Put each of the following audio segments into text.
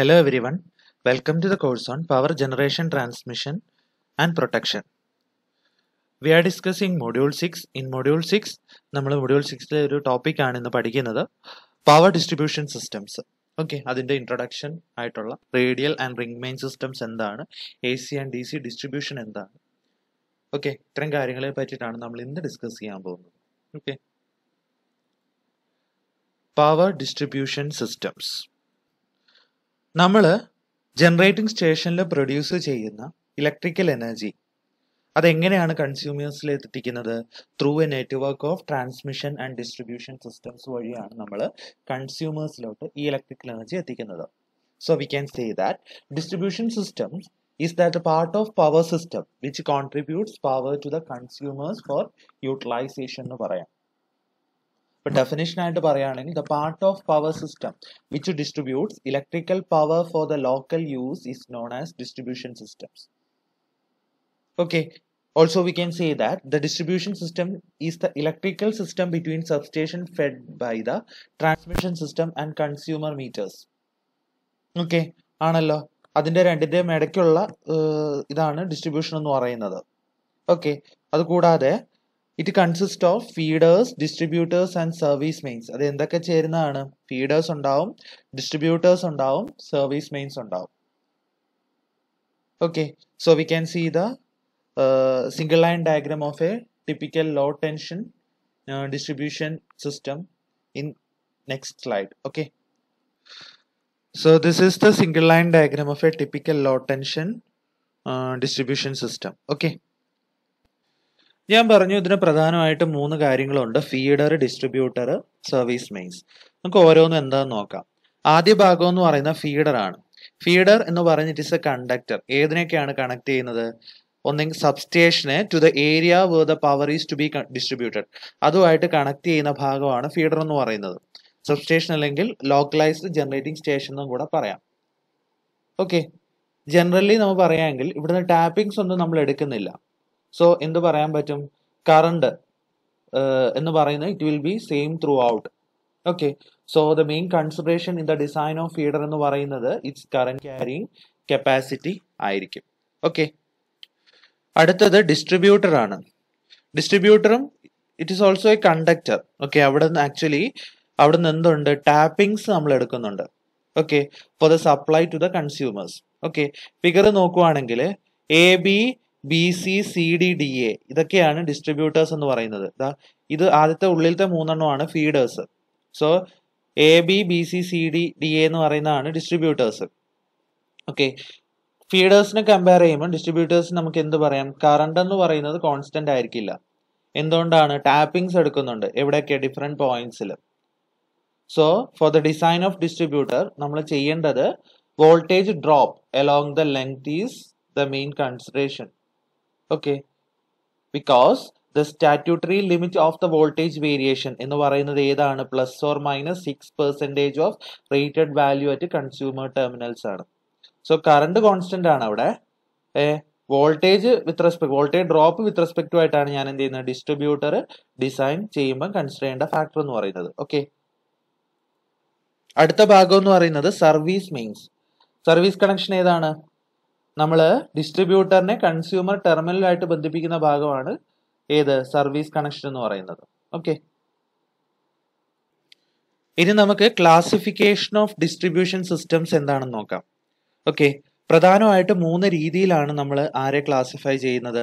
Hello everyone, welcome to the course on power generation transmission and protection we are discussing module six in module six നമ്മൾ module സിക്സിലെ ഒരു ടോപ്പിക്കാണ് ഇന്ന് പഠിക്കുന്നത് power distribution systems okay അതിൻ്റെ introduction ആയിട്ടുള്ള radial and ring main systems എന്താണ് A C and D C distribution എന്താണ് ഓക്കെ ഇത്തരം കാര്യങ്ങളെ പറ്റിയിട്ടാണ് നമ്മൾ ഇന്ന് ഡിസ്കസ് ചെയ്യാൻ പോകുന്നത് ഓക്കെ പവർ ഡിസ്ട്രിബ്യൂഷൻ സിസ്റ്റംസ് നമ്മൾ ജനറേറ്റിംഗ് സ്റ്റേഷനിൽ പ്രൊഡ്യൂസ് ചെയ്യുന്ന ഇലക്ട്രിക്കൽ എനർജി അതെങ്ങനെയാണ് കൺസ്യൂമേഴ്സിൽ എത്തിക്കുന്നത് through a network of transmission and distribution systems വഴിയാണ് നമ്മൾ കൺസ്യൂമേഴ്സിലോട്ട് ഈ ഇലക്ട്രിക്കൽ എനർജി എത്തിക്കുന്നത് so we can say that distribution systems is that part of power system which contributes power to the consumers for utilization എന്ന് പറയാം ഇപ്പൊ definition ആയിട്ട് പറയുകയാണെങ്കിൽ the part of power system which distributes electrical power for the local use is known as distribution systems okay also we can say that the distribution system is the electrical system between substation fed by the transmission system and consumer meters okay ആണല്ലോ അതിൻ്റെ രണ്ടിന്റെയും ഇടയ്ക്കുള്ള ഇതാണ് distribution എന്ന് പറയുന്നത് okay അതുകൂടാതെ it consist of feeders distributors and service mains feeders on ചേരുന്നതാണ് distributors on distributors service mains on ഉണ്ടാവും okay so we can see the uh, single line diagram of a typical low tension uh, distribution system in next slide okay so this is the single line diagram of a typical low tension uh, distribution system okay ഞാൻ പറഞ്ഞു ഇതിന് പ്രധാനമായിട്ടും മൂന്ന് കാര്യങ്ങളുണ്ട് feeder distributor service mains നമുക്ക് ഓരോന്നും എന്താന്ന് നോക്കാം ആദ്യ ഭാഗം എന്ന് പറയുന്ന ഫീഡർ ആണ് ഫീഡർ എന്ന് പറഞ്ഞിട്ട് ഇറ്റ് ഇസ് എ കണ്ടക്ടർ ഏതിനൊക്കെയാണ് കണക്ട് ചെയ്യുന്നത് ഒന്നെങ്കിൽ സബ്സ്റ്റേഷനെ to the area where the power is to be distributed അതുമായിട്ട് കണക്ട് ചെയ്യുന്ന ഭാഗമാണ് ഫീഡർ എന്ന് പറയുന്നത് സബ്സ്റ്റേഷൻ അല്ലെങ്കിൽ ലോക്കലൈസ്ഡ് ജനറേറ്റിംഗ് സ്റ്റേഷൻ എന്നും കൂടെ പറയാം ഓക്കെ ജനറലി നമ്മൾ പറയാമെങ്കിൽ ഇവിടുന്ന് ടാപ്പിംഗ്സ് ഒന്നും നമ്മൾ എടുക്കുന്നില്ല സോ എന്ത് പറയാൻ പറ്റും കറണ്ട് എന്ന് പറയുന്നത് it will be same throughout okay so the main consideration in the design of feeder എന്ന് പറയുന്നത് ഇറ്റ്സ് കറണ്ട് ക്യാരിങ് കപ്പാസിറ്റി ആയിരിക്കും ഓക്കെ അടുത്തത് ഡിസ്ട്രിബ്യൂട്ടർ ആണ് ഡിസ്ട്രിബ്യൂട്ടറും it is also a conductor okay അവിടെ നിന്ന് ആക്ച്വലി അവിടെ നിന്ന് എന്തുണ്ട് ടാപ്പിംഗ്സ് നമ്മൾ എടുക്കുന്നുണ്ട് okay for the supply to the consumers okay figure നോക്കുവാണെങ്കിൽ A B B C C D D A ഇതൊക്കെയാണ് ഡിസ്ട്രിബ്യൂട്ടേഴ്സ് എന്ന് പറയുന്നത് ഇതാ ഇത് ആദ്യത്തെ ഉള്ളിലത്തെ മൂന്നെണ്ണമാണ് feeders so A B B C C D D A എന്ന് പറയുന്നതാണ് ഡിസ്ട്രിബ്യൂട്ടേഴ്സ് ഓക്കെ ഫീഡേഴ്സിനെ കമ്പയർ ചെയ്യുമ്പോൾ ഡിസ്ട്രിബ്യൂട്ടേഴ്സിന് നമുക്ക് എന്ത് പറയാം കറണ്ട് എന്ന് പറയുന്നത് കോൺസ്റ്റന്റ് ആയിരിക്കില്ല എന്തുകൊണ്ടാണ് ടാപ്പിംഗ്സ് എടുക്കുന്നുണ്ട് എവിടെയൊക്കെ ഡിഫറെൻറ്റ് പോയിന്റ്സിൽ so for the design of distributor നമ്മൾ ചെയ്യേണ്ടത് voltage drop along the length is the main consideration okay because the statutory limit of the voltage variation എന്ന് പറയുന്നത് ഏതാണ് plus or minus six percentage of rated value at consumer terminals ആണ് so current constant ആണ് അവിടെ voltage with respect voltage drop with respect ആയിട്ടാണ് ഞാൻ എന്ത് ചെയ്യുന്നത് ഡിസ്ട്രിബ്യൂട്ടർ ഡിസൈൻ ചെയ്യുമ്പോൾ കൺസിഡർ ചെയ്യേണ്ട ഫാക്ടർ എന്ന് പറയുന്നത് ഓക്കെ അടുത്ത ഭാഗം എന്ന് പറയുന്നത് സർവീസ് മീൻസ് സർവീസ് കണക്ഷൻ ഏതാണ് നമ്മൾ ഡിസ്ട്രിബ്യൂട്ടറിനെ കൺസ്യൂമർ ടെർമിനലായിട്ട് ബന്ധിപ്പിക്കുന്ന ഭാഗമാണ് ഏത് സർവീസ് കണക്ഷൻ എന്ന് പറയുന്നത് ഓക്കെ ഇനി നമുക്ക് ക്ലാസിഫിക്കേഷൻ ഓഫ് ഡിസ്ട്രിബ്യൂഷൻ സിസ്റ്റംസ് എന്താണെന്ന് നോക്കാം ഓക്കെ പ്രധാനമായിട്ട് മൂന്ന് രീതിയിലാണ് നമ്മൾ ആരെ ക്ലാസിഫൈ ചെയ്യുന്നത്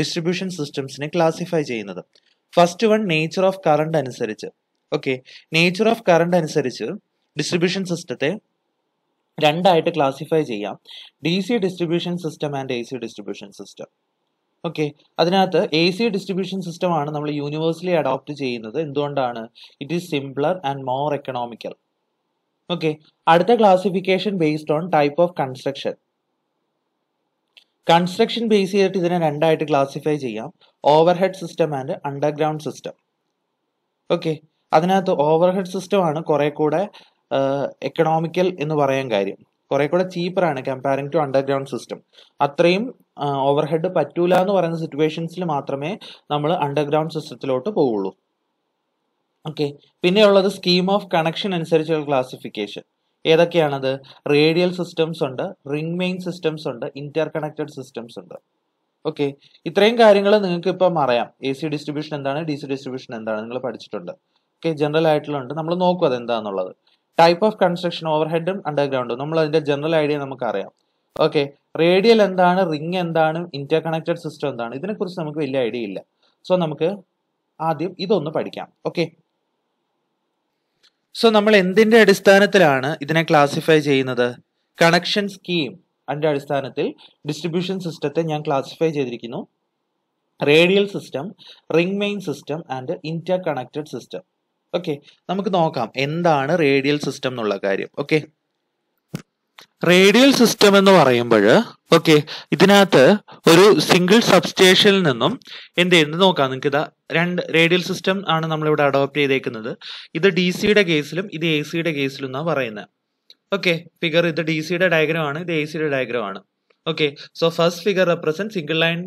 ഡിസ്ട്രിബ്യൂഷൻ സിസ്റ്റംസിനെ ക്ലാസിഫൈ ചെയ്യുന്നത് first one nature of current അനുസരിച്ച് ഓക്കെ നേച്ചർ ഓഫ് കറണ്ട് അനുസരിച്ച് ഡിസ്ട്രിബ്യൂഷൻ സിസ്റ്റത്തെ രണ്ടായിട്ട് ക്ലാസിഫൈ ചെയ്യാം D C distribution system and A C distribution system okay അതിനകത്ത് എ സി ഡിസ്ട്രിബ്യൂഷൻ സിസ്റ്റം ആണ് നമ്മൾ യൂണിവേഴ്സലി അഡോപ്റ്റ് ചെയ്യുന്നത് എന്തുകൊണ്ടാണ് it is simpler and more economical okay അടുത്ത classification based on type of construction construction base ചെയ്തിട്ട് ഇതിനെ രണ്ടായിട്ട് classify ചെയ്യാം overhead system and underground system okay അതിനകത്ത് ഓവർഹെഡ് സിസ്റ്റം ആണ് കുറെ കൂടെ എക്കണോമിക്കൽ എന്ന് പറയാൻ കാര്യം കുറെ കൂടെ ചീപ്പറാണ് കമ്പാരിങ് ടു അണ്ടർഗ്രൗണ്ട് സിസ്റ്റം അത്രയും ഓവർ ഹെഡ് പറ്റൂല എന്ന് പറയുന്ന സിറ്റുവേഷൻസിൽ മാത്രമേ നമ്മൾ അണ്ടർഗ്രൗണ്ട് സിസ്റ്റത്തിലോട്ട് പോവുള്ളൂ ഓക്കെ പിന്നെയുള്ളത് സ്കീം ഓഫ് കണക്ഷൻ അനുസരിച്ചുള്ള ക്ലാസിഫിക്കേഷൻ ഏതൊക്കെയാണത് റേഡിയൽ സിസ്റ്റംസ് ഉണ്ട് റിംഗ് മെയിൻ സിസ്റ്റംസ് ഉണ്ട് ഇന്റർ കണക്റ്റഡ് സിസ്റ്റംസ് ഉണ്ട് ഓക്കെ ഇത്രയും കാര്യങ്ങൾ നിങ്ങൾക്ക് ഇപ്പം അറിയാം എ സി ഡിസ്ട്രിബ്യൂഷൻ എന്താണ് ഡി സി ഡിസ്ട്രിബ്യൂഷൻ എന്താണ് നിങ്ങൾ പഠിച്ചിട്ടുണ്ട് ഓക്കെ ജനറൽ ആയിട്ടുള്ളത് നമ്മൾ നോക്കും അതെന്താണെന്നുള്ളത് ടൈപ്പ് ഓഫ് കൺസ്ട്രക്ഷൻ ഓവർഹെഡും അണ്ടർഗ്രൗണ്ടും നമ്മൾ അതിന്റെ ജനറൽ ഐഡിയ നമുക്കറിയാം ഓക്കെ റേഡിയൽ എന്താണ് റിംഗ് എന്താണ് ഇന്റർ കണക്റ്റഡ് സിസ്റ്റം എന്താണ് ഇതിനെക്കുറിച്ച് നമുക്ക് വലിയ ഐഡിയ ഇല്ല സോ നമുക്ക് ആദ്യം ഇതൊന്ന് പഠിക്കാം ഓക്കെ സോ നമ്മൾ എന്തിന്റെ അടിസ്ഥാനത്തിലാണ് ഇതിനെ ക്ലാസിഫൈ ചെയ്യുന്നത് കണക്ഷൻ സ്കീം അതിന്റെ അടിസ്ഥാനത്തിൽ ഡിസ്ട്രിബ്യൂഷൻ സിസ്റ്റത്തെ ഞാൻ ക്ലാസിഫൈ ചെയ്തിരിക്കുന്നു radial system ring main system and interconnected system okay നമുക്ക് നോക്കാം എന്താണ് റേഡിയൽ സിസ്റ്റം എന്നുള്ള കാര്യം ഓക്കെ റേഡിയൽ സിസ്റ്റം എന്ന് പറയുമ്പോൾ ഓക്കെ ഇതിനകത്ത് ഒരു സിംഗിൾ സബ്സ്റ്റേഷനിൽ നിന്നും എന്ത് ചെയ്യുന്നത് നോക്കാം നിങ്ങൾക്ക് ഇതാ രണ്ട് റേഡിയൽ സിസ്റ്റം ആണ് നമ്മളിവിടെ അഡോപ്റ്റ് ചെയ്തേക്കുന്നത് ഇത് ഡി സിയുടെ കേസിലും ഇത് എ സിയുടെ കേസിലും എന്നാണ് പറയുന്നത് ഓക്കെ ഫിഗർ ഇത് ഡി സിയുടെ ഡയഗ്രം ആണ് ഇത് എ സിയുടെ ഡയഗ്രം ആണ് okay so first figure represent single line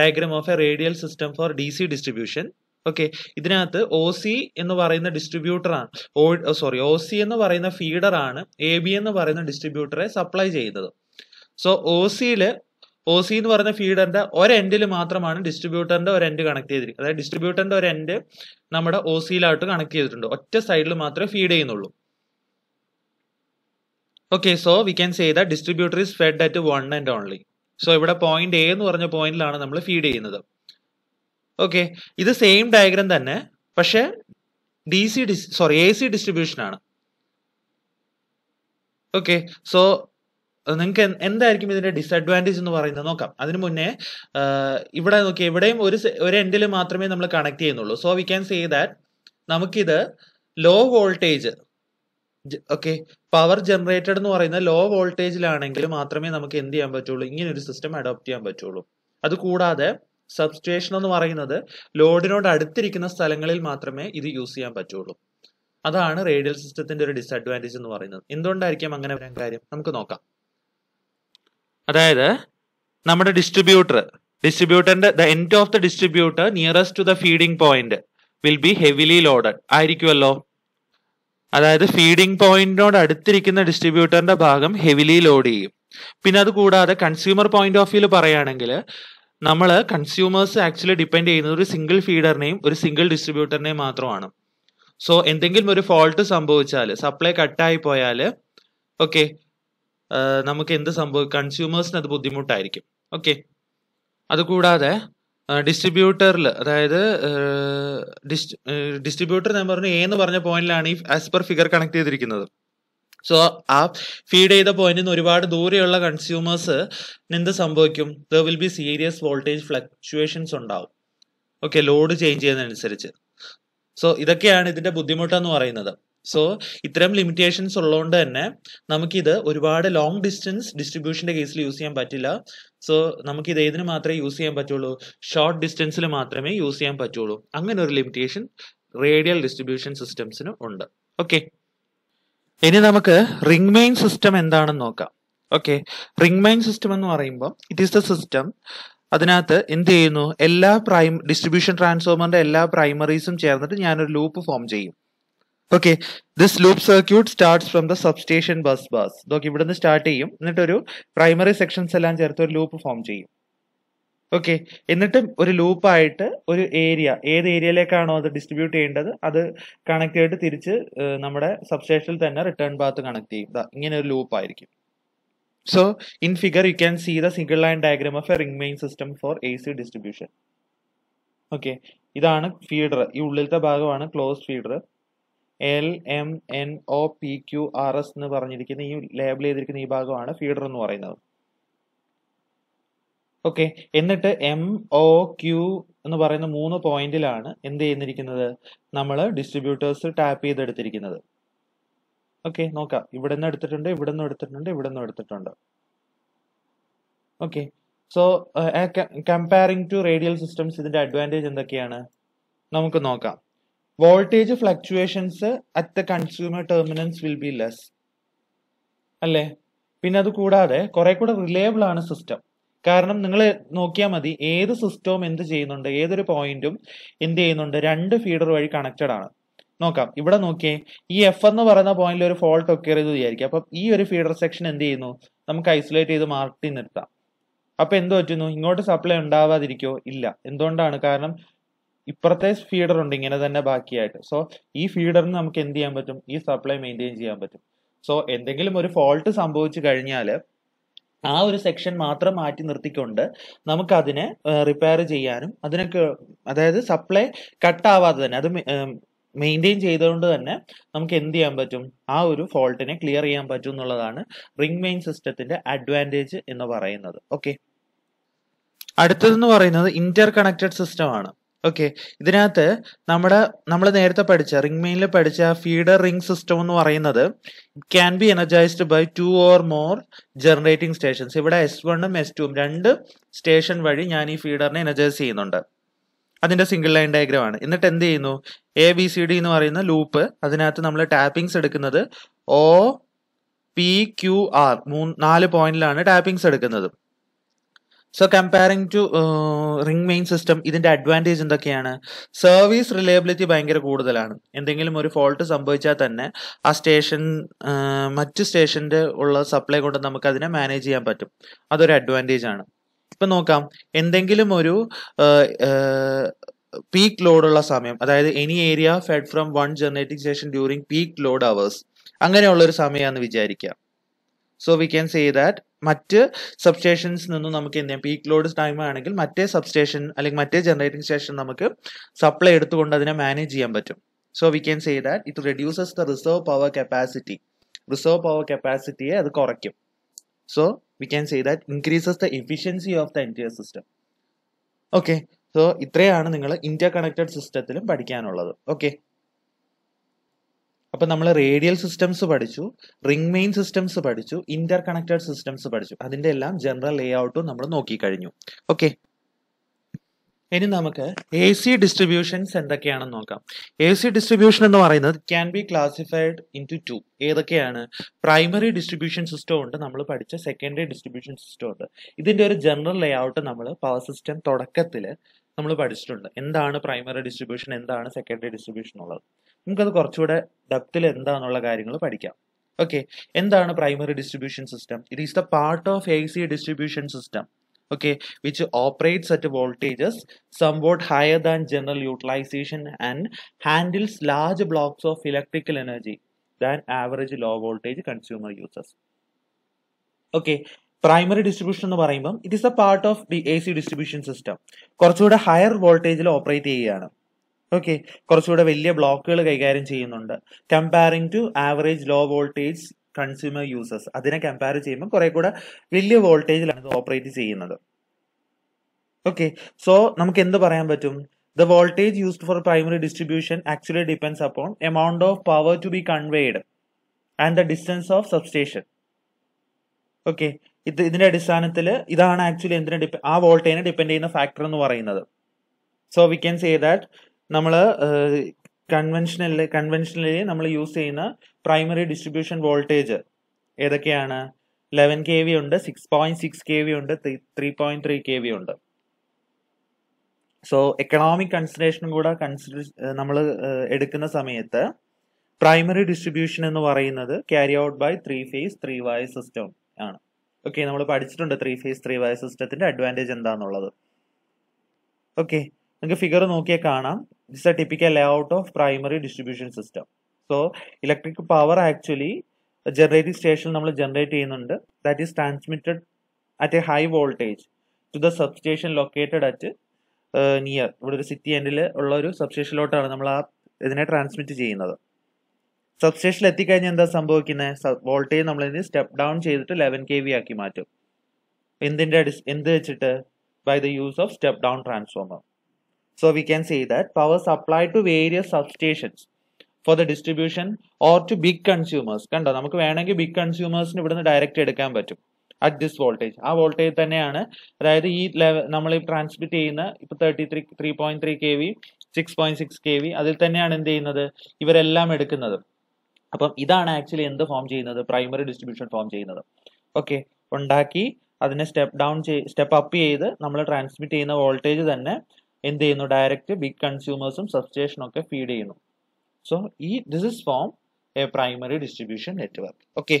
diagram of a radial system for D C distribution okay ഇതിനകത്ത് ഒ സി എന്ന് പറയുന്ന ഡിസ്ട്രിബ്യൂട്ടറാണ് ആണ് സോറി ഒ സി എന്ന് പറയുന്ന ആണ് എ ബി എന്ന് പറയുന്ന ഡിസ്ട്രിബ്യൂട്ടറെ സപ്ലൈ ചെയ്യുന്നത് സോ ഒ സിയിൽ ഒ സി എന്ന് പറയുന്ന ഫീഡറിന്റെ ഒരു എൻഡിൽ മാത്രമാണ് ഡിസ്ട്രിബ്യൂട്ടറിന്റെ ഒരു എൻഡ് കണക്ട് ചെയ്തിരിക്കുന്നത് അതായത് ഡിസ്ട്രിബ്യൂട്ടറിന്റെ ഒരു എൻഡ് നമ്മുടെ ഒ സിയിലായിട്ട് കണക്ട് ചെയ്തിട്ടുണ്ട് ഒറ്റ സൈഡിൽ മാത്രമേ ഫീഡ് ചെയ്യുന്നുള്ളൂ okay so we can say the distributor is fed at one and only so ഇവിടെ പോയിന്റ് എ എന്ന് പറഞ്ഞ പോയിന്റിലാണ് നമ്മൾ ഫീഡ് ചെയ്യുന്നത് ഓക്കെ ഇത് സെയിം ഡയഗ്രാം തന്നെ പക്ഷെ D C sorry A C distribution ആണ് ഓക്കെ സോ നിങ്ങൾക്ക് എന്തായിരിക്കും ഇതിന്റെ ഡിസ്അഡ്വാൻറ്റേജ് എന്ന് പറയുന്നത് നോക്കാം അതിനു മുന്നേ ഇവിടെ നോക്കി എവിടെയും ഒരു ഒരു എൻഡിൽ മാത്രമേ നമ്മൾ കണക്ട് ചെയ്യുന്നുള്ളൂ so we can say that നമുക്കിത് low voltage okay power generated എന്ന് പറയുന്ന ലോ വോൾട്ടേജിലാണെങ്കിൽ മാത്രമേ നമുക്ക് എന്ത് ചെയ്യാൻ പറ്റുള്ളൂ ഇങ്ങനെ ഒരു സിസ്റ്റം അഡോപ്റ്റ് ചെയ്യാൻ പറ്റുള്ളൂ അതുകൂടാതെ സബ്സ്റ്റേഷൻ എന്ന് പറയുന്നത് ലോഡിനോട് അടുത്തിരിക്കുന്ന സ്ഥലങ്ങളിൽ മാത്രമേ ഇത് യൂസ് ചെയ്യാൻ പറ്റുള്ളൂ അതാണ് റേഡിയൽ സിസ്റ്റത്തിന്റെ ഒരു ഡിസ്അഡ്വാൻറ്റേജ് എന്ന് പറയുന്നത് എന്തുകൊണ്ടായിരിക്കാം അങ്ങനെ വരാൻ കാര്യം നമുക്ക് നോക്കാം അതായത് നമ്മുടെ ഡിസ്ട്രിബ്യൂട്ടർ ഡിസ്ട്രിബ്യൂട്ടറിന്റെ the end of the distributor nearest to the feeding point will be heavily loaded ആയിരിക്കുമല്ലോ അതായത് ഫീഡിംഗ് പോയിന്റിനോട് അടുത്തിരിക്കുന്ന ഡിസ്ട്രിബ്യൂട്ടറിന്റെ ഭാഗം ഹെവിലി ലോഡ് ചെയ്യും പിന്നെ അതുകൂടാതെ കൺസ്യൂമർ പോയിന്റ് ഓഫ് വ്യൂല് പറയുകയാണെങ്കിൽ നമ്മൾ കൺസ്യൂമേഴ്സ് ആക്ച്വലി ഡിപ്പെൻഡ് ചെയ്യുന്നത് ഒരു സിംഗിൾ ഫീഡറിനെയും ഒരു സിംഗിൾ ഡിസ്ട്രിബ്യൂട്ടറിനെയും മാത്രമാണ് സോ എന്തെങ്കിലും ഒരു ഫോൾട്ട് സംഭവിച്ചാൽ സപ്ലൈ കട്ടായി പോയാൽ ഓക്കെ നമുക്ക് എന്ത് സംഭവിക്കും കൺസ്യൂമേഴ്സിന് അത് ബുദ്ധിമുട്ടായിരിക്കും ഓക്കെ അതുകൂടാതെ ഡിസ്ട്രിബ്യൂട്ടറിൽ അതായത് ഡിസ്ട്രിബ്യൂട്ടർ ഞാൻ പറഞ്ഞു എ എന്ന് പറഞ്ഞ പോയിന്റിലാണ് ഈ ആസ് പെർ ഫിഗർ കണക്ട് ചെയ്തിരിക്കുന്നത് സോ ആ ഫീഡ് ചെയ്ത പോയിന്റിൽ നിന്ന് ഒരുപാട് ദൂരെയുള്ള കൺസ്യൂമേഴ്സ് എന്ത് സംഭവിക്കും there will be serious voltage fluctuations ഉണ്ടാവും ഓക്കെ ലോഡ് ചേഞ്ച് ചെയ്യുന്നതനുസരിച്ച് സോ ഇതൊക്കെയാണ് ഇതിന്റെ ബുദ്ധിമുട്ടെന്ന് പറയുന്നത് സോ ഇത്തരം ലിമിറ്റേഷൻസ് ഉള്ളതുകൊണ്ട് തന്നെ നമുക്കിത് ഒരുപാട് ലോങ് ഡിസ്റ്റൻസ് ഡിസ്ട്രിബ്യൂഷന്റെ കേസിൽ യൂസ് ചെയ്യാൻ പറ്റില്ല സോ നമുക്കിത് ഏതിന് മാത്രമേ യൂസ് ചെയ്യാൻ പറ്റുള്ളൂ ഷോർട്ട് ഡിസ്റ്റൻസിൽ മാത്രമേ യൂസ് ചെയ്യാൻ പറ്റുള്ളൂ അങ്ങനെ ഒരു ലിമിറ്റേഷൻ റേഡിയൽ ഡിസ്ട്രിബ്യൂഷൻ സിസ്റ്റംസിനും ഉണ്ട് ഓക്കെ ഇനി നമുക്ക് റിംഗ് മെയിൻ സിസ്റ്റം എന്താണെന്ന് നോക്കാം ഓക്കെ റിംഗ് മെയിൻ സിസ്റ്റം എന്ന് പറയുമ്പോൾ ഇറ്റ് ഈസ് ദ സിസ്റ്റം അതിനകത്ത് എന്ത് ചെയ്യുന്നു എല്ലാ പ്രൈം ഡിസ്ട്രിബ്യൂഷൻ ട്രാൻസ്ഫോമറിന്റെ എല്ലാ പ്രൈമറീസും ചേർന്നിട്ട് ഞാനൊരു ലൂപ്പ് ഫോം ചെയ്യും okay this loop circuit starts from the substation bus bus നോക്കി ഇവിടുന്ന് സ്റ്റാർട്ട് ചെയ്യും എന്നിട്ടൊരു പ്രൈമറി സെക്ഷൻസ് എല്ലാം ചേർത്ത് ഒരു ലൂപ്പ് ഫോം ചെയ്യും ഓക്കെ എന്നിട്ടും ഒരു ലൂപ്പായിട്ട് ഒരു ഏരിയ ഏത് ഏരിയയിലേക്കാണോ അത് ഡിസ്ട്രിബ്യൂട്ട് ചെയ്യേണ്ടത് അത് കണക്ട് ചെയ്തിട്ട് തിരിച്ച് നമ്മുടെ സബ്സ്റ്റേഷനിൽ തന്നെ റിട്ടേൺ പാത്ത് കണക്ട് ചെയ്യും ഇങ്ങനെ ഒരു ലൂപ്പായിരിക്കും so in figure you can see the single line diagram of a ring main system for A C distribution okay ഇതാണ് ഫീഡർ ഈ ഉള്ളിലത്തെ ഭാഗമാണ് close feeder L M N O P Q R S എന്ന് പറഞ്ഞിരിക്കുന്ന ഈ label ചെയ്തിരിക്കുന്ന ഈ ഭാഗമാണ് ഫീഡർ എന്ന് പറയുന്നത് ഓക്കെ എന്നിട്ട് എം ഒ ക്യു എന്ന് പറയുന്ന മൂന്ന് പോയിന്റിലാണ് എന്ത് ചെയ്യുന്നിരിക്കുന്നത് നമ്മൾ ഡിസ്ട്രിബ്യൂട്ടേഴ്സ് ടാപ്പ് ചെയ്തെടുത്തിരിക്കുന്നത് ഓക്കെ നോക്കാം ഇവിടെ നിന്ന് എടുത്തിട്ടുണ്ട് ഇവിടെ നിന്ന് എടുത്തിട്ടുണ്ട് ഇവിടെ നിന്ന് എടുത്തിട്ടുണ്ട് okay so comparing to radial systems ഇതിന്റെ അഡ്വാൻറ്റേജ് എന്തൊക്കെയാണ് നമുക്ക് നോക്കാം voltage fluctuations at the consumer terminals will be less അല്ലേ പിന്നെ അത് കൂടാതെ കുറെ കൂടെ റിലയബിൾ ആണ് സിസ്റ്റം കാരണം നിങ്ങൾ നോക്കിയാൽ മതി ഏത് സിസ്റ്റവും എന്ത് ചെയ്യുന്നുണ്ട് ഏതൊരു പോയിന്റും എന്ത് ചെയ്യുന്നുണ്ട് രണ്ട് ഫീഡർ വഴി കണക്റ്റഡ് ആണ് നോക്കാം ഇവിടെ നോക്കിയേ ഈ എഫ് എന്ന് പറയുന്ന പോയിന്റിൽ ഒരു ഫോൾട്ട് ഒക്കെ ചെയ്ത് വിചാരിക്കുക അപ്പം ഈ ഒരു ഫീഡർ സെക്ഷൻ എന്ത് ചെയ്യുന്നു നമുക്ക് ഐസൊലേറ്റ് ചെയ്ത് മാറ്റി നിർത്താം അപ്പൊ എന്ത് പറ്റുന്നു ഇങ്ങോട്ട് സപ്ലൈ ഉണ്ടാവാതിരിക്കോ ഇല്ല എന്തുകൊണ്ടാണ് കാരണം ഇപ്പുറത്തെ ഫീഡർ ഉണ്ട് ഇങ്ങനെ തന്നെ ബാക്കിയായിട്ട് സോ ഈ ഫീഡറിന് നമുക്ക് എന്ത് ചെയ്യാൻ പറ്റും ഈ സപ്ലൈ മെയിൻറ്റെയിൻ ചെയ്യാൻ പറ്റും സോ എന്തെങ്കിലും ഒരു ഫോൾട്ട് സംഭവിച്ചു കഴിഞ്ഞാൽ ആ ഒരു സെക്ഷൻ മാത്രം മാറ്റി നിർത്തിക്കൊണ്ട് നമുക്കതിനെ റിപ്പയർ ചെയ്യാനും അതിനൊക്കെ അതായത് സപ്ലൈ കട്ടാവാതെ തന്നെ അത് മെയിൻറ്റെയിൻ ചെയ്തുകൊണ്ട് തന്നെ നമുക്ക് എന്ത് ചെയ്യാൻ പറ്റും ആ ഒരു ഫോൾട്ടിനെ ക്ലിയർ ചെയ്യാൻ പറ്റും എന്നുള്ളതാണ് റിംഗ് മെയിൻ സിസ്റ്റത്തിന്റെ അഡ്വാൻറ്റേജ് എന്ന് പറയുന്നത് ഓക്കെ അടുത്തതെന്ന് പറയുന്നത് ഇന്റർ കണക്റ്റഡ് സിസ്റ്റം ആണ് ഓക്കെ ഇതിനകത്ത് നമ്മുടെ നമ്മൾ നേരത്തെ പഠിച്ച റിംഗ് മെയിനിൽ പഠിച്ച ഫീഡർ റിംഗ് സിസ്റ്റം എന്ന് പറയുന്നത് can be energized by two or more generating stations ഇവിടെ എസ് വണ്ണും എസ് ടുവും രണ്ട് സ്റ്റേഷൻ വഴി ഞാൻ ഈ ഫീഡറിനെ എനർജൈസ് ചെയ്യുന്നുണ്ട് അതിന്റെ സിംഗിൾ ലൈൻ ഡയഗ്രാം ആണ് എന്നിട്ട് എന്ത് ചെയ്യുന്നു എ ബി സി ഡി എന്ന് പറയുന്ന ലൂപ്പ് അതിനകത്ത് നമ്മൾ ടാപ്പിംഗ്സ് എടുക്കുന്നത് ഒ പി ക്യു ആർ മൂന്ന് നാല് പോയിന്റിലാണ് ടാപ്പിംഗ്സ് എടുക്കുന്നത് so comparing to ring main system ഇതിന്റെ അഡ്വാൻറ്റേജ് എന്തൊക്കെയാണ് സർവീസ് റിലയബിലിറ്റി ഭയങ്കര കൂടുതലാണ് എന്തെങ്കിലും ഒരു ഫോൾട്ട് സംഭവിച്ചാൽ തന്നെ ആ സ്റ്റേഷൻ മറ്റ് സ്റ്റേഷന്റെ ഉള്ള സപ്ലൈ കൊണ്ട് നമുക്ക് അതിനെ മാനേജ് ചെയ്യാൻ പറ്റും അതൊരു അഡ്വാൻറ്റേജ് ആണ് ഇപ്പൊ നോക്കാം എന്തെങ്കിലും ഒരു പീക്ക് ലോഡുള്ള സമയം അതായത് any area fed from one generating station during peak load hours അങ്ങനെയുള്ളൊരു ഒരു സമയമാണെന്ന് വിചാരിക്കാം so we can say that മറ്റ് സബ്സ്റ്റേഷൻസ് നിന്നും നമുക്ക് എന്ത് ചെയ്യാം പീക്ക് ലോഡ് ടൈം ആണെങ്കിൽ മറ്റേ സബ്സ്റ്റേഷൻ അല്ലെങ്കിൽ മറ്റേ ജനറേറ്റിംഗ് സ്റ്റേഷൻ നമുക്ക് സപ്ലൈ എടുത്തുകൊണ്ട് അതിനെ മാനേജ് ചെയ്യാൻ പറ്റും so we can say that it reduces the reserve power capacity reserve power കപ്പാസിറ്റിയെ അത് കുറയ്ക്കും so we can say that increases the efficiency of the entire system okay so ഇത്രയാണ് നിങ്ങൾ ഇന്റർ കണക്റ്റഡ് സിസ്റ്റത്തിലും പഠിക്കാനുള്ളത് ഓക്കെ അപ്പോൾ നമ്മൾ റേഡിയൽ സിസ്റ്റംസ് പഠിച്ചു റിംഗ് മെയിൻ സിസ്റ്റംസ് പഠിച്ചു ഇന്റർ കണക്റ്റഡ് സിസ്റ്റംസ് പഠിച്ചു അതിന്റെ എല്ലാം ജനറൽ ലേ ഔട്ടും നമ്മൾ നോക്കിക്കഴിഞ്ഞു ഓക്കെ ഇനി നമുക്ക് എ സി ഡിസ്ട്രിബ്യൂഷൻസ് എന്തൊക്കെയാണെന്ന് നോക്കാം എ സി ഡിസ്ട്രിബ്യൂഷൻ എന്ന് പറയുന്നത് can be classified into two ഏതൊക്കെയാണ് പ്രൈമറി ഡിസ്ട്രിബ്യൂഷൻ സിസ്റ്റം ഉണ്ട് നമ്മൾ പഠിച്ച സെക്കൻഡറി ഡിസ്ട്രിബ്യൂഷൻ സിസ്റ്റം ഉണ്ട് ഇതിൻ്റെ ഒരു ജനറൽ ലേഔട്ട് നമ്മൾ പവർ സിസ്റ്റം തുടക്കത്തിൽ നമ്മൾ പഠിച്ചിട്ടുണ്ട് എന്താണ് പ്രൈമറി ഡിസ്ട്രിബ്യൂഷൻ എന്താണ് സെക്കൻഡറി ഡിസ്ട്രിബ്യൂഷൻ ഉള്ളത് നമുക്കത് കുറച്ചുകൂടെ ഡെപ്തിൽ എന്താണെന്നുള്ള കാര്യങ്ങൾ പഠിക്കാം ഓക്കെ എന്താണ് primary distribution system it is the part of A C distribution system okay which operates at voltages what higher than general utilization and handles large blocks of electrical energy than average low voltage consumer uses okay primary distribution എന്ന് പറയുമ്പോൾ it is a part of the A C distribution system കുറച്ചുകൂടെ higher വോൾട്ടേജിൽ operate ചെയ്യുകയാണ് okay കുറച്ചുകൂടെ വലിയ ബ്ലോക്കുകൾ കൈകാര്യം ചെയ്യുന്നുണ്ട് comparing to average low voltage consumer users അതിനെ കമ്പയർ ചെയ്യുമ്പോൾ കുറെ കൂടെ വലിയ വോൾട്ടേജിലാണ് ഇത് ഓപ്പറേറ്റ് ചെയ്യുന്നത് ഓക്കെ സോ നമുക്ക് എന്ത് പറയാൻ പറ്റും the voltage used for primary distribution actually depends upon amount of power to be conveyed and the distance of substation okay ഇത് ഇതിന്റെ അടിസ്ഥാനത്തിൽ ഇതാണ് ആക്ച്വലി എന്തിനെ ആ വോൾട്ടേജിനെ ഡിപെൻഡ് ചെയ്യുന്ന ഫാക്ടർ എന്ന് പറയുന്നത് so we can say that നമ്മൾ കൺവെൻഷനിൽ കൺവെൻഷനലി നമ്മൾ യൂസ് ചെയ്യുന്ന പ്രൈമറി ഡിസ്ട്രിബ്യൂഷൻ വോൾട്ടേജ് ഏതൊക്കെയാണ് ലെവൻ കെ വി ഉണ്ട് six point six K V ഉണ്ട് three point three K V ഉണ്ട് സോ എക്കണോമിക് കൺസിഡറേഷനും കൂടെ കൺസിഡർ നമ്മൾ എടുക്കുന്ന സമയത്ത് പ്രൈമറി ഡിസ്ട്രിബ്യൂഷൻ എന്ന് പറയുന്നത് carry out by three phase three wire system ആണ് ഓക്കെ നമ്മൾ പഠിച്ചിട്ടുണ്ട് ത്രീ ഫേസ് ത്രീ വയർ സിസ്റ്റത്തിന്റെ അഡ്വാൻറ്റേജ് എന്താണെന്നുള്ളത് ഓക്കെ നിങ്ങൾക്ക് ഫിഗർ നോക്കിയാൽ കാണാം This is a typical layout of primary distribution system. So electric power actually generating station നമ്മൾ generate ചെയ്യുന്നുണ്ട് that is transmitted at a high voltage to the substation located at near ഇവിടെ ഒരു city എൻഡിൽ ഉള്ള ഒരു sub സ്റ്റേഷനിലോട്ടാണ് നമ്മൾ ആ ഇതിനെ ട്രാൻസ്മിറ്റ് ചെയ്യുന്നത് സബ് സ്റ്റേഷനിൽ എത്തിക്കഴിഞ്ഞാൽ എന്താ സംഭവിക്കുന്നത് വോൾട്ടേജ് നമ്മൾ ഇതിന് സ്റ്റെപ്പ് ഡൗൺ ചെയ്തിട്ട് ലെവൻ കെ വി ആക്കി മാറ്റും എന്തിൻ്റെ എന്ത് വെച്ചിട്ട് by the use of step down transformer So we can say that power supplied to various substations for the distribution or to big consumers. കണ്ടോ നമുക്ക് വേണമെങ്കിൽ ബിഗ് കൺസ്യൂമേഴ്സിന് ഇവിടുന്ന് ഡയറക്റ്റ് എടുക്കാൻ പറ്റും അറ്റ് ദിസ് വോൾട്ടേജ് ആ വോൾട്ടേജ് തന്നെയാണ് അതായത് ഈ ലെവൽ നമ്മൾ ട്രാൻസ്മിറ്റ് ചെയ്യുന്ന ഇപ്പോൾ thirty three three point three K V six point six K V അതിൽ തന്നെയാണ് എന്ത് ചെയ്യുന്നത് ഇവരെല്ലാം എടുക്കുന്നത് അപ്പം ഇതാണ് ആക്ച്വലി എന്ത് ഫോം ചെയ്യുന്നത് പ്രൈമറി ഡിസ്ട്രിബ്യൂഷൻ ഫോം ചെയ്യുന്നത് ഓക്കെ ഉണ്ടാക്കി അതിനെ സ്റ്റെപ്പ് ഡൗൺ ചെയ് സ്റ്റെപ്പ് അപ്പ് ചെയ്ത് നമ്മൾ ട്രാൻസ്മിറ്റ് ചെയ്യുന്ന വോൾട്ടേജ് തന്നെ എന്ത് ചെയ്യുന്നു ഡയറക്റ്റ് ബിഗ് കൺസ്യൂമേഴ്സും സബ്സ്റ്റേഷനും ഒക്കെ ഫീഡ് ചെയ്യുന്നു സോ ഈ this is form a primary distribution network okay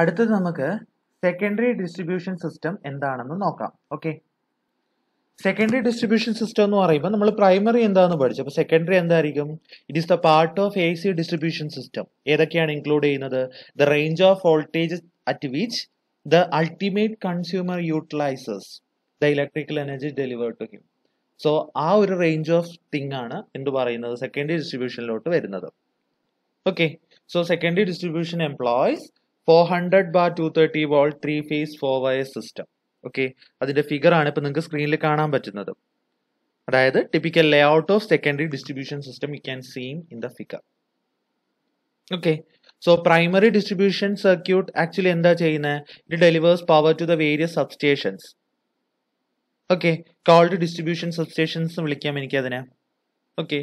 അടുത്തത് നമുക്ക് സെക്കൻഡറി ഡിസ്ട്രിബ്യൂഷൻ സിസ്റ്റം എന്താണെന്ന് നോക്കാം ഓക്കെ സെക്കൻഡറി ഡിസ്ട്രിബ്യൂഷൻ സിസ്റ്റം എന്ന് പറയുമ്പോൾ നമ്മൾ പ്രൈമറി എന്താണെന്ന് പഠിച്ചു അപ്പോൾ സെക്കൻഡറി എന്തായിരിക്കും it is the part of A C distribution system ഏതൊക്കെയാണ് ഇൻക്ലൂഡ് ചെയ്യുന്നത് the range of voltage at which the ultimate consumer utilises the electrical energy deliver to him so ആ ഒരു റേഞ്ച് ഓഫ് തിങ് ആണ് എന്ത് പറയുന്നത് secondary ഡിസ്ട്രിബ്യൂഷനിലോട്ട് വരുന്നത് okay so secondary distribution employs four hundred bar two thirty volt three phase four wire system okay അതിന്റെ figure ആണ് ഇപ്പൊ നിങ്ങൾക്ക് സ്ക്രീനിൽ കാണാൻ പറ്റുന്നത് അതായത് typical lay of secondary distribution system you can see in the figure okay so primary distribution circuit actually എന്താ ചെയ്യുന്നത് it delivers power to the various substations okay called distribution substations എന്ന് വിളിക്കാം എനിക്കതിനെ ഓക്കെ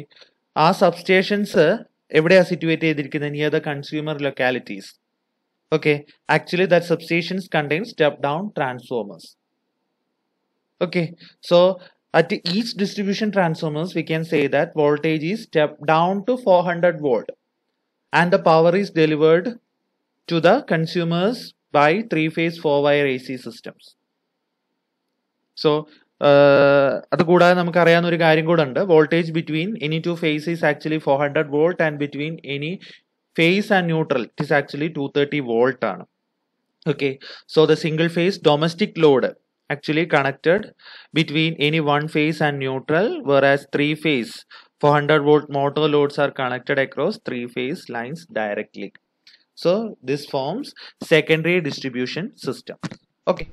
ആ substations എവിടെയാണ് situate ചെയ്തിരിക്കുന്നത് near the consumer localities okay actually that substations contain step down transformers okay so at each distribution transformers we can say that voltage is step down to four hundred volt and the power is delivered to the consumers by three phase four wire AC systems. So അതുകൂടാതെ നമുക്ക് അറിയാവുന്ന ഒരു കാര്യം കൂടെ ഉണ്ട് voltage between any two phase is actually four hundred volt and between any phase and neutral it is actually two thirty volt ആണ് okay so the single phase domestic load actually connected between any one phase and neutral whereas three phase 400 volt motor loads are connected across three phase lines directly so this forms secondary distribution system okay